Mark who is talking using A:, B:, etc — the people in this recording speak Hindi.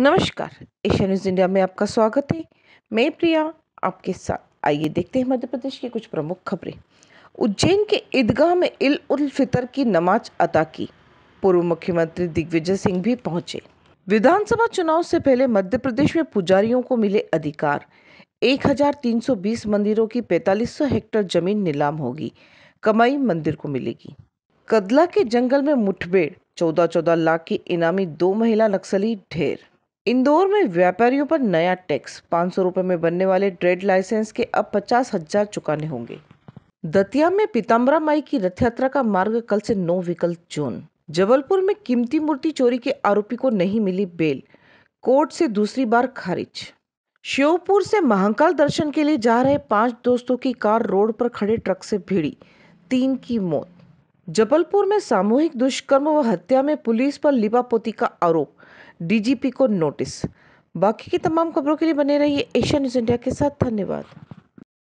A: नमस्कार एशिया न्यूज़ इंडिया में आपका स्वागत है मैं प्रिया आपके साथ आइए देखते हैं मध्य प्रदेश की कुछ प्रमुख खबरें उज्जैन के ईदगाह में इल उल फितर की नमाज अदा की पूर्व मुख्यमंत्री दिग्विजय सिंह भी पहुंचे विधानसभा चुनाव से पहले मध्य प्रदेश में पुजारियों को मिले अधिकार 1320 मंदिरों की 4500 हेक्टेयर जमीन नीलाम होगी कमाई मंदिर को मिलेगी कदला के जंगल में मुठभेड़ चौदह चौदह लाख की इनामी दो महिला नक्सली ढेर इंदौर में व्यापारियों पर नया टैक्स पाँच सौ में बनने वाले ट्रेड लाइसेंस के अब पचास हजार चुकाने होंगे दतिया में पीताम्बरा माई की रथ यात्रा का मार्ग कल से नौ विकल्प जोन जबलपुर में कीमती मूर्ति चोरी के आरोपी को नहीं मिली बेल कोर्ट से दूसरी बार खारिज श्योपुर से महाकाल दर्शन के लिए जा रहे पांच दोस्तों की कार रोड पर खड़े ट्रक से भिड़ी तीन की मौत जबलपुर में सामूहिक दुष्कर्म व हत्या में पुलिस पर लिपापोती का आरोप डीजीपी को नोटिस बाकी की तमाम खबरों के लिए बने रहिए
B: एशिया न्यूज इंडिया के साथ धन्यवाद